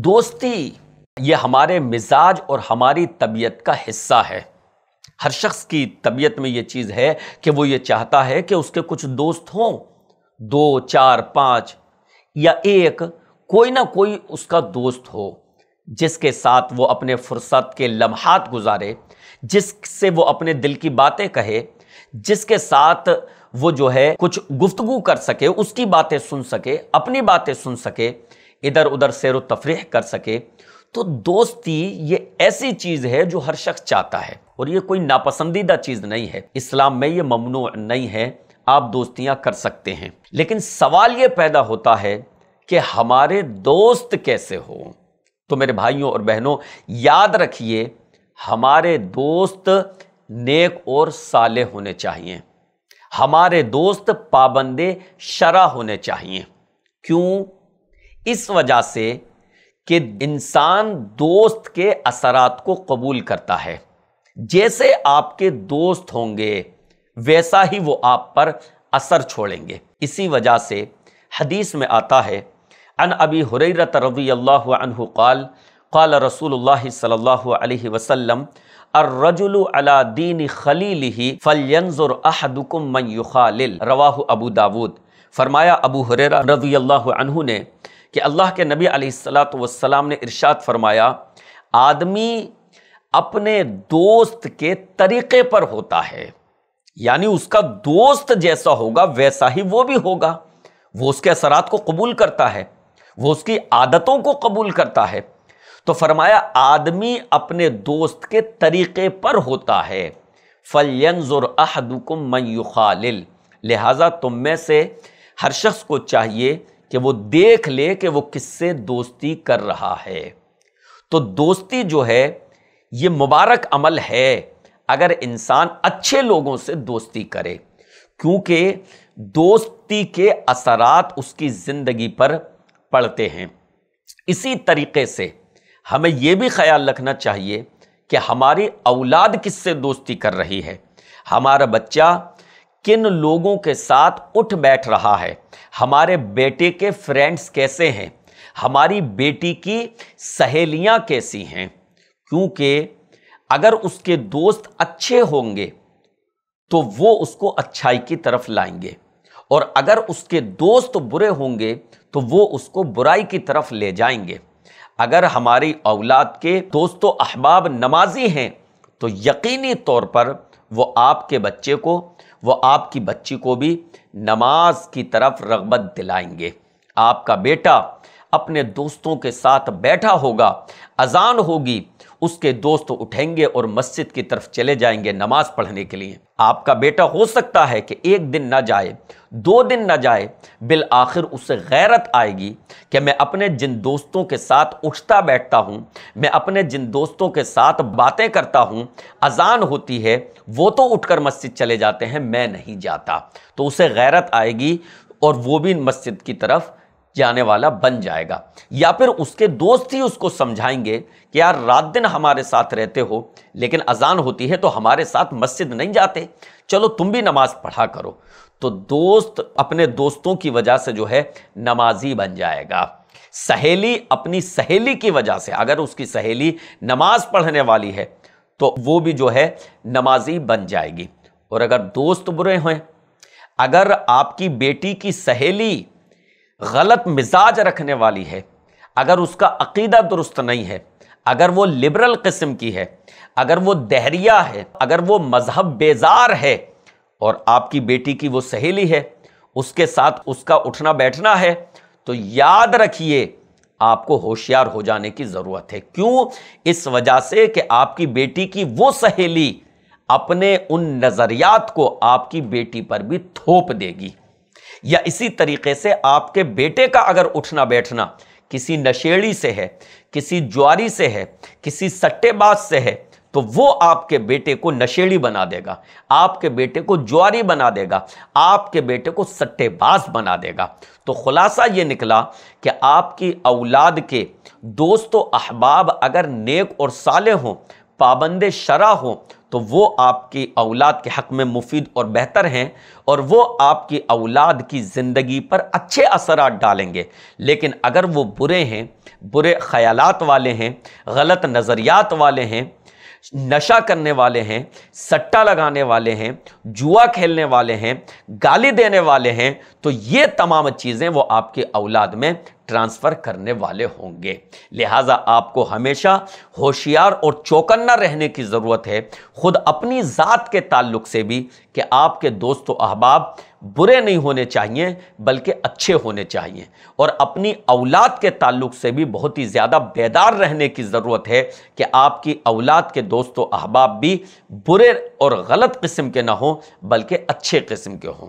दोस्ती ये हमारे मिजाज और हमारी तबीयत का हिस्सा है हर शख्स की तबीयत में ये चीज़ है कि वो ये चाहता है कि उसके कुछ दोस्त हों दो चार पाँच या एक कोई ना कोई उसका दोस्त हो जिसके साथ वो अपने फुर्सत के लम्हात गुजारे जिससे वो अपने दिल की बातें कहे जिसके साथ वो जो है कुछ गुफ्तगु कर सके उसकी बातें सुन सके अपनी बातें सुन सके इधर उधर सैर तफरीह कर सके तो दोस्ती ये ऐसी चीज़ है जो हर शख्स चाहता है और ये कोई नापसंदीदा चीज़ नहीं है इस्लाम में ये ममनू नहीं है आप दोस्तियाँ कर सकते हैं लेकिन सवाल ये पैदा होता है कि हमारे दोस्त कैसे हो तो मेरे भाइयों और बहनों याद रखिए हमारे दोस्त नेक और साले होने चाहिए हमारे दोस्त पाबंदे शरा होने चाहिए क्यों इस वजह से कि इंसान दोस्त के असरात को कबूल करता है जैसे आपके दोस्त होंगे वैसा ही वो आप पर असर छोड़ेंगे इसी वजह से हदीस में आता है अन अबी हुरैरत रवी अल्लाह काल काल रसूल अलैहि वसल्लम अर्रजुल अला दीन खलील ही फलयनजुर अहदुकुम मन युखालिल रवाह अबू दाऊद फरमाया अबू हुररा रजी अल्लाह ने कि अल्लाह के नबी वसलाम ने इरशाद फरमाया आदमी अपने दोस्त के तरीके पर होता है यानी उसका दोस्त जैसा होगा वैसा ही वो भी होगा वो उसके असरात को कबूल करता है वो उसकी आदतों को कबूल करता है तो फरमाया आदमी अपने दोस्त के तरीके पर होता है फलयंजुर अहदुकुम मयुखालिल लिहाजा तुम में से हर शख्स को चाहिए कि वो देख ले कि वो किससे दोस्ती कर रहा है तो दोस्ती जो है ये मुबारक अमल है अगर इंसान अच्छे लोगों से दोस्ती करे क्योंकि दोस्ती के असरात उसकी ज़िंदगी पर पड़ते हैं इसी तरीके से हमें ये भी ख्याल रखना चाहिए कि हमारी औलाद किससे दोस्ती कर रही है हमारा बच्चा किन लोगों के साथ उठ बैठ रहा है हमारे बेटे के फ्रेंड्स कैसे हैं हमारी बेटी की सहेलियां कैसी हैं क्योंकि अगर उसके दोस्त अच्छे होंगे तो वो उसको अच्छाई की तरफ लाएंगे और अगर उसके दोस्त बुरे होंगे तो वो उसको बुराई की तरफ ले जाएंगे अगर हमारी औलाद के दोस्तों अहबाब नमाजी हैं तो यकीनी तौर पर वो आपके बच्चे को वो आपकी बच्ची को भी नमाज की तरफ रगबत दिलाएंगे आपका बेटा अपने दोस्तों के साथ बैठा होगा अजान होगी उसके दोस्त उठेंगे और मस्जिद की तरफ चले जाएंगे नमाज पढ़ने के लिए आपका बेटा हो सकता है कि एक दिन ना जाए दो दिन ना जाए बिल आखिर उसे गैरत आएगी कि मैं अपने जिन दोस्तों के साथ उठता बैठता हूँ मैं अपने जिन दोस्तों के साथ बातें करता हूँ अजान होती है वो तो उठकर मस्जिद चले जाते हैं मैं नहीं जाता तो उसे गैरत आएगी और वो भी मस्जिद की तरफ जाने वाला बन जाएगा या फिर उसके दोस्त ही उसको समझाएंगे कि यार रात दिन हमारे साथ रहते हो लेकिन अजान होती है तो हमारे साथ मस्जिद नहीं जाते चलो तुम भी नमाज पढ़ा करो तो दोस्त अपने दोस्तों की वजह से जो है नमाजी बन जाएगा सहेली अपनी सहेली की वजह से अगर उसकी सहेली नमाज पढ़ने वाली है तो वो भी जो है नमाजी बन जाएगी और अगर दोस्त बुरे हैं अगर आपकी बेटी की सहेली गलत मिजाज रखने वाली है अगर उसका अकीदा दुरुस्त नहीं है अगर वो लिबरल किस्म की है अगर वो दहरिया है अगर वो मजहब बेजार है और आपकी बेटी की वो सहेली है उसके साथ उसका उठना बैठना है तो याद रखिए आपको होशियार हो जाने की ज़रूरत है क्यों इस वजह से कि आपकी बेटी की वो सहेली अपने उन नज़रियात को आपकी बेटी पर भी थोप देगी या इसी तरीके से आपके बेटे का अगर उठना बैठना किसी नशेड़ी से है किसी ज्वारी से है किसी सट्टेबाज से है तो वो आपके बेटे को नशेड़ी बना देगा आपके बेटे को ज्वारी बना देगा आपके बेटे को सट्टेबाज बना देगा तो खुलासा ये निकला कि आपकी औलाद के दोस्तों अहबाब अगर नेक और साले हों पाबंद शरा हों तो वो आपकी औलाद के हक़ में मुफीद और बेहतर हैं और वो आपकी औलाद की ज़िंदगी पर अच्छे असरात डालेंगे लेकिन अगर वो बुरे हैं बुरे ख्याल वाले हैं गलत नज़रियात वाले हैं नशा करने वाले हैं सट्टा लगाने वाले हैं जुआ खेलने वाले हैं गाली देने वाले हैं तो ये तमाम चीज़ें वो आपके औलाद में ट्रांसफ़र करने वाले होंगे लिहाजा आपको हमेशा होशियार और चौकन्ना रहने की ज़रूरत है ख़ुद अपनी ज़ात के ताल्लुक से भी कि आपके दोस्त अहबाब बुरे नहीं होने चाहिए बल्कि अच्छे होने चाहिए और अपनी औलाद के ताल्लुक से भी बहुत ही ज़्यादा बेदार रहने की ज़रूरत है कि आपकी औलाद के दोस्त अहबाब भी बुरे और गलत किस्म के ना हों बल्कि अच्छे किस्म के हों